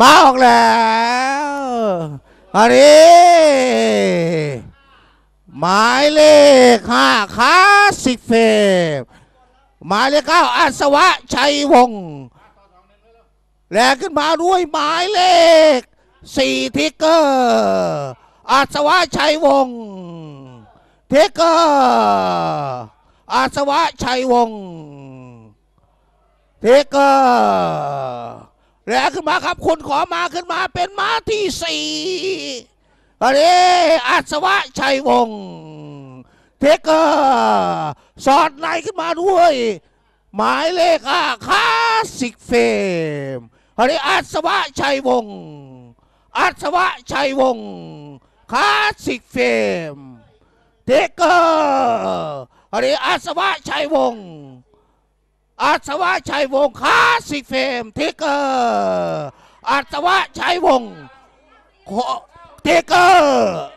มาออกแล้วอันนี้หมายเลขห้าคาสิกเฟบหมายเลขเก้าอัศวะชัยวงศ์แลขึ้นมาด้วยหมายเลขสี่ทิกเกอร์อาสวะชัยวงศ์ทิกเกอร์อาสวะชัยวงศ์ทิกเกอร์แล้วขึ้นมาครับคุณขอมาขึ้นมาเป็นม้าที่สี่อันนี้อัศวะชัยวงศ์เทเกอร์สอดานขึ้นมาด้วย หมายเลขอาคาสิกเฟมอันนี้อัศวะชัยวงศ์อัศวะชัยวงศ์คาสิกเฟมเทเกอร์อันนี้อัศวะชัยวงศ์อาสวะชัยวงคาสิเฟมเทเกอร์อาสวะชัยวงทเทเกอร์